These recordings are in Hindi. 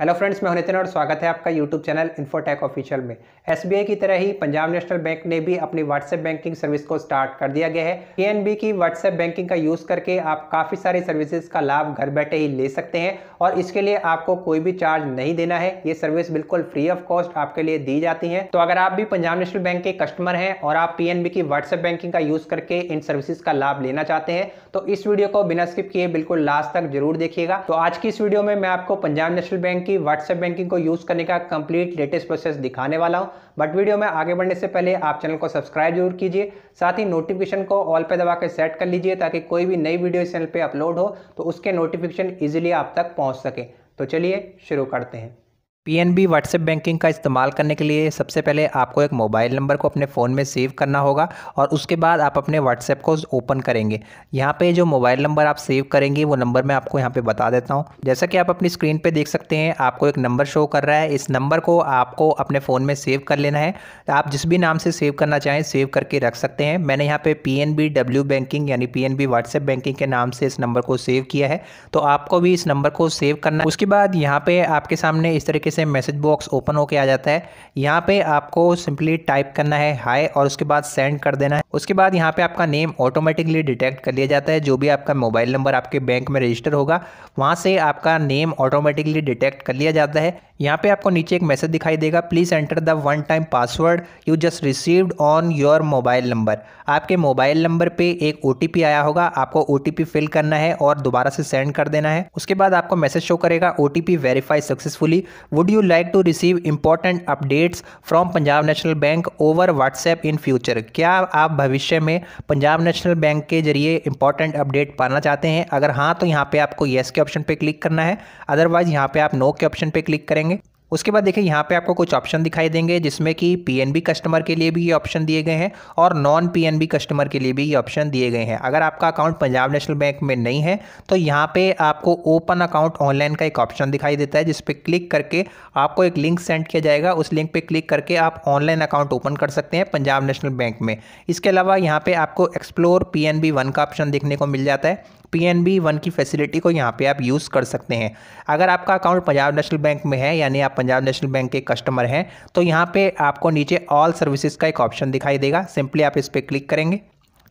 हेलो फ्रेंड्स मैं नितिन और स्वागत है आपका यूट्यूब चैनल इन्फोटेक ऑफिशियल में एसबीआई की तरह ही पंजाब नेशनल बैंक ने भी अपनी व्हाट्सएप बैंकिंग सर्विस को स्टार्ट कर दिया गया है पीएनबी की व्हाट्सएप बैंकिंग का यूज़ करके आप काफ़ी सारी सर्विसेज का लाभ घर बैठे ही ले सकते हैं और इसके लिए आपको कोई भी चार्ज नहीं देना है ये सर्विस बिल्कुल फ्री ऑफ कॉस्ट आपके लिए दी जाती है तो अगर आप भी पंजाब नेशनल बैंक के कस्टमर हैं और आप पी की व्हाट्सएप बैंकिंग का यूज़ करके इन सर्विसेज का लाभ लेना चाहते हैं तो इस वीडियो को बिना स्किप किए बिल्कुल लास्ट तक जरूर देखिएगा तो आज की इस वीडियो में मैं आपको पंजाब नेशनल बैंक कि व्हाट्सएप बैंकिंग को यूज़ करने का कंप्लीट लेटेस्ट प्रोसेस दिखाने वाला हूँ बट वीडियो में आगे बढ़ने से पहले आप चैनल को सब्सक्राइब जरूर कीजिए साथ ही नोटिफिकेशन को ऑल पे दबा के सेट कर लीजिए ताकि कोई भी नई वीडियो चैनल पर अपलोड हो तो उसके नोटिफिकेशन ईजिली आप तक पहुँच सके तो चलिए शुरू करते हैं पीएनबी व्हाट्सएप बैंकिंग का इस्तेमाल करने के लिए सबसे पहले आपको एक मोबाइल नंबर को अपने फ़ोन में सेव करना होगा और उसके बाद आप अपने व्हाट्सएप को ओपन करेंगे यहाँ पे जो मोबाइल नंबर आप सेव करेंगे वो नंबर मैं आपको यहाँ पे बता देता हूँ जैसा कि आप अपनी स्क्रीन पे देख सकते हैं आपको एक नंबर शो कर रहा है इस नंबर को आपको अपने फ़ोन में सेव कर लेना है आप जिस भी नाम से सेव करना चाहें सेव करके रख सकते हैं मैंने यहाँ पर पी डब्ल्यू बैंकिंग यानी पी व्हाट्सएप बैंकिंग के नाम से इस नंबर को सेव किया है तो आपको भी इस नंबर को सेव करना उसके बाद यहाँ पर आपके सामने इस तरह तरीके से मैसेज बॉक्स ओपन होके आ जाता है यहाँ पे आपको सिंपली टाइप करना है हाय और उसके बाद सेंड कर देना है उसके बाद यहाँ पे आपका नेम ऑटोमेटिकली डिटेक्ट कर लिया जाता है जो भी आपका मोबाइल नंबर आपके बैंक में रजिस्टर होगा वहाँ से आपका नेम ऑटोमेटिकली डिटेक्ट कर लिया जाता है यहाँ पे आपको नीचे एक मैसेज दिखाई देगा please enter the one time password you just received on your mobile number आपके मोबाइल नंबर पे एक ओ आया होगा आपको ओ फिल करना है और दोबारा से सेंड कर देना है उसके बाद आपको मैसेज शो करेगा O T verify successfully would you like to receive important updates from Punjab national bank over WhatsApp in future क्या आप भविष्य में पंजाब नेशनल बैंक के जरिए इंपॉर्टेंट अपडेट पाना चाहते हैं अगर हाँ तो यहाँ पे आपको येस yes के ऑप्शन पे क्लिक करना है अदरवाइज़ यहाँ पे आप नो no के ऑप्शन पे क्लिक करेंगे उसके बाद देखिए यहाँ पे आपको कुछ ऑप्शन दिखाई देंगे जिसमें कि पीएनबी कस्टमर के लिए भी ये ऑप्शन दिए गए हैं और नॉन पीएनबी कस्टमर के लिए भी ये ऑप्शन दिए गए हैं अगर आपका अकाउंट पंजाब नेशनल बैंक में नहीं है तो यहाँ पे आपको ओपन अकाउंट ऑनलाइन का एक ऑप्शन दिखाई देता है जिस पर क्लिक करके आपको एक लिंक सेंड किया जाएगा उस लिंक पर क्लिक करके आप ऑनलाइन अकाउंट ओपन कर सकते हैं पंजाब नेशनल बैंक में इसके अलावा यहाँ पर आपको एक्सप्लोर पी एन का ऑप्शन देखने को मिल जाता है पी एन बी वन की फैसिलिटी को यहाँ पे आप यूज़ कर सकते हैं अगर आपका अकाउंट पंजाब नेशनल बैंक में है यानी आप पंजाब नेशनल बैंक के कस्टमर हैं तो यहाँ पे आपको नीचे ऑल सर्विसेज का एक ऑप्शन दिखाई देगा सिंपली आप इस पर क्लिक करेंगे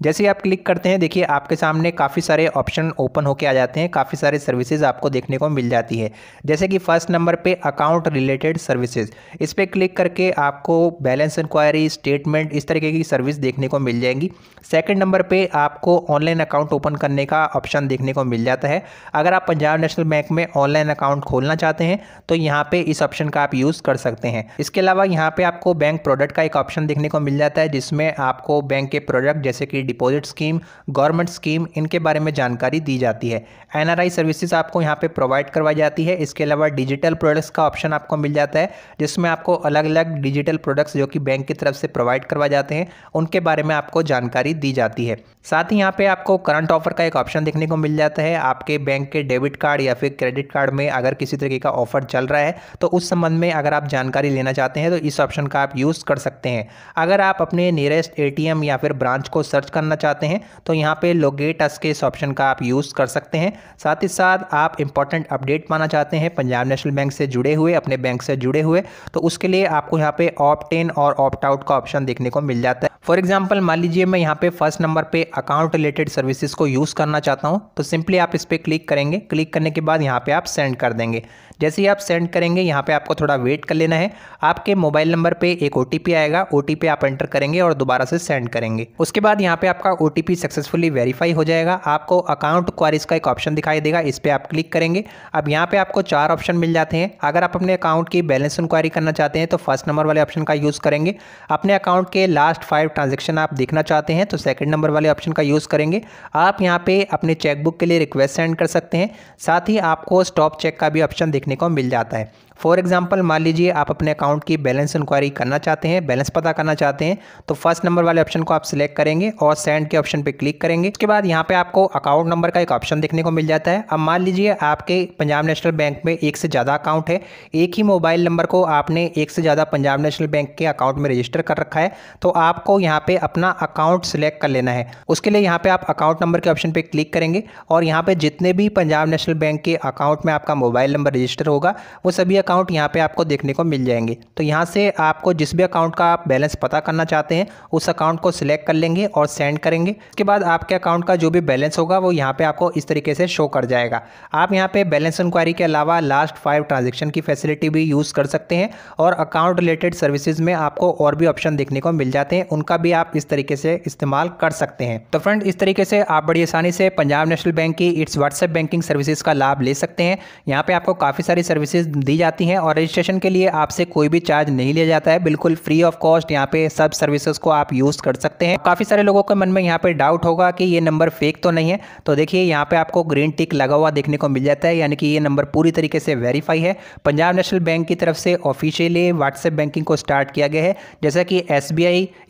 जैसे ही आप क्लिक करते हैं देखिए आपके सामने काफ़ी सारे ऑप्शन ओपन होके आ जाते हैं काफ़ी सारे सर्विसेज आपको देखने को मिल जाती है जैसे कि फर्स्ट नंबर पे अकाउंट रिलेटेड सर्विसेज इस पर क्लिक करके आपको बैलेंस इंक्वायरी स्टेटमेंट इस तरीके की सर्विस देखने को मिल जाएंगी सेकेंड नंबर पर आपको ऑनलाइन अकाउंट ओपन करने का ऑप्शन देखने को मिल जाता है अगर आप पंजाब नेशनल बैंक में ऑनलाइन अकाउंट खोलना चाहते हैं तो यहाँ पर इस ऑप्शन का आप यूज़ कर सकते हैं इसके अलावा यहाँ पर आपको बैंक प्रोडक्ट का एक ऑप्शन देखने को मिल जाता है जिसमें आपको बैंक के प्रोडक्ट जैसे कि डिपॉजिट स्कीम गवर्नमेंट स्कीम इनके बारे में जानकारी दी जाती है एनआरआई सर्विसेज आपको यहाँ पे प्रोवाइड करवाई जाती है इसके अलावा डिजिटल प्रोडक्ट्स का ऑप्शन आपको मिल जाता है जिसमें आपको अलग अलग डिजिटल प्रोडक्ट्स जो कि बैंक की तरफ से प्रोवाइड करवाए जाते हैं उनके बारे में आपको जानकारी दी जाती है साथ ही यहाँ पर आपको करंट ऑफर का एक ऑप्शन देखने को मिल जाता है आपके बैंक के डेबिट कार्ड या फिर क्रेडिट कार्ड में अगर किसी तरीके का ऑफर चल रहा है तो उस संबंध में अगर आप जानकारी लेना चाहते हैं तो इस ऑप्शन का आप यूज़ कर सकते हैं अगर आप अपने नियरेस्ट ए या फिर ब्रांच को सर्च करना चाहते हैं तो यहाँ पे लोगेट अस के इस ऑप्शन का आप यूज़ कर सकते हैं साथ ही साथ आप इंपॉर्टेंट अपडेट पाना चाहते हैं पंजाब नेशनल बैंक से जुड़े हुए अपने बैंक से जुड़े हुए तो उसके लिए आपको यहाँ पे ऑप्ट इन और ऑप्ट आउट का ऑप्शन देखने को मिल जाता है फॉर एग्जाम्पल मान लीजिए मैं यहाँ पे फर्स्ट नंबर पे अकाउंट रिलेटेड सर्विसेज को यूज़ करना चाहता हूँ तो सिंपली आप इस पर क्लिक करेंगे क्लिक करने के बाद यहाँ पे आप सेंड कर देंगे जैसे ही आप सेंड करेंगे यहाँ पे आपको थोड़ा वेट कर लेना है आपके मोबाइल नंबर पे एक ओ आएगा ओ आप एंटर करेंगे और दोबारा से सेंड करेंगे उसके बाद यहाँ पे पे आपका ओ सक्सेसफुली वेरीफाई हो जाएगा आपको अकाउंट क्वारीज का एक ऑप्शन दिखाई देगा इस पर आप क्लिक करेंगे अब यहाँ पे आपको चार ऑप्शन मिल जाते हैं अगर आप अपने अकाउंट की बैलेंस इंक्वायरी करना चाहते हैं तो फर्स्ट नंबर वाले ऑप्शन का यूज़ करेंगे अपने अकाउंट के लास्ट फाइव ट्रांजेक्शन आप देखना चाहते हैं तो सेकेंड नंबर वाले ऑप्शन का यूज़ करेंगे आप यहाँ पर अपने चेकबुक के लिए रिक्वेस्ट सेंड कर सकते हैं साथ ही आपको स्टॉप चेक का भी ऑप्शन देखने को मिल जाता है फॉर एग्जाम्पल मान लीजिए आप अपने अकाउंट की बैलेंस इंक्वायरी करना चाहते हैं बैलेंस पता करना चाहते हैं तो फर्स्ट नंबर वाले ऑप्शन को आप सिलेक्ट करेंगे और और सेंड के ऑप्शन पर क्लिक करेंगे उसके बाद यहाँ पे आपको अकाउंट नंबर का एक ऑप्शन देखने को मिल जाता है अब मान लीजिए आपके पंजाब नेशनल बैंक में एक से ज़्यादा अकाउंट है एक ही मोबाइल नंबर को आपने एक से ज़्यादा पंजाब नेशनल बैंक के अकाउंट में रजिस्टर कर रखा है तो आपको यहाँ पे अपना अकाउंट सिलेक्ट कर लेना है उसके लिए यहाँ पे आप अकाउंट नंबर के ऑप्शन पे क्लिक करेंगे और यहाँ पे जितने भी पंजाब नेशनल बैंक के अकाउंट में आपका मोबाइल नंबर रजिस्टर होगा वो सभी अकाउंट यहाँ पे आपको देखने को मिल जाएंगे तो यहाँ से आपको जिस भी अकाउंट का आप बैलेंस पता करना चाहते हैं उस अकाउंट को सिलेक्ट कर लेंगे और सेंड करेंगे उसके बाद आपके अकाउंट का जो भी बैलेंस होगा वो यहाँ पे आपको इस तरीके से शो कर जाएगा आप यहाँ पे बैलेंस इंक्वायरी के अलावा लास्ट फाइव ट्रांजेक्शन की फैसिलिटी भी यूज़ कर सकते हैं और अकाउंट रिलेटेड सर्विसेज में आपको और भी ऑप्शन देखने को मिल जाते हैं उनका भी आप इस तरीके से इस्तेमाल कर सकते हैं तो फ्रेंड इस तरीके से आप बड़ी आसानी से पंजाब नेशनल बैंक की इट्स व्हाट्सएप बैंकिंग सर्विसेज का लाभ ले सकते हैं यहाँ पे आपको काफ़ी सारी सर्विसेज दी जाती हैं और रजिस्ट्रेशन के लिए आपसे कोई भी चार्ज नहीं लिया जाता है बिल्कुल फ्री ऑफ कॉस्ट यहाँ पे सब सर्विसेज को आप यूज़ कर सकते हैं काफ़ी सारे लोगों के मन में यहाँ पे डाउट होगा कि ये नंबर फेक तो नहीं है तो देखिए यहाँ पे आपको ग्रीन टिक लगा हुआ देखने को मिल जाता है यानी कि ये नंबर पूरी तरीके से वेरीफाई है पंजाब नेशनल बैंक की तरफ से ऑफिशियली व्हाट्सएप बैंकिंग को स्टार्ट किया गया है जैसा कि एस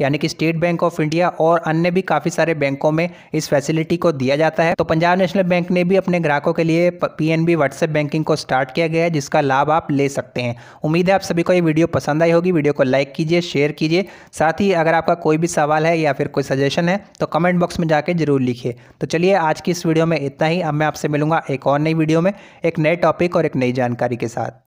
यानी कि स्टेट बैंक ऑफ इंडिया और अन्य भी काफ़ी सारे बैंकों में इस फैसिलिटी को दिया जाता है तो पंजाब नेशनल बैंक ने भी अपने ग्राहकों के लिए पी व्हाट्सएप बैंकिंग को स्टार्ट किया गया है जिसका लाभ आप ले सकते हैं उम्मीद है आप सभी को ये वीडियो पसंद आई होगी वीडियो को लाइक कीजिए शेयर कीजिए साथ ही अगर आपका कोई भी सवाल है या फिर कोई सजेशन क्वेश्चन है तो कमेंट बॉक्स में जाके जरूर लिखिए तो चलिए आज की इस वीडियो में इतना ही अब मैं आपसे मिलूंगा एक और नई वीडियो में एक नए टॉपिक और एक नई जानकारी के साथ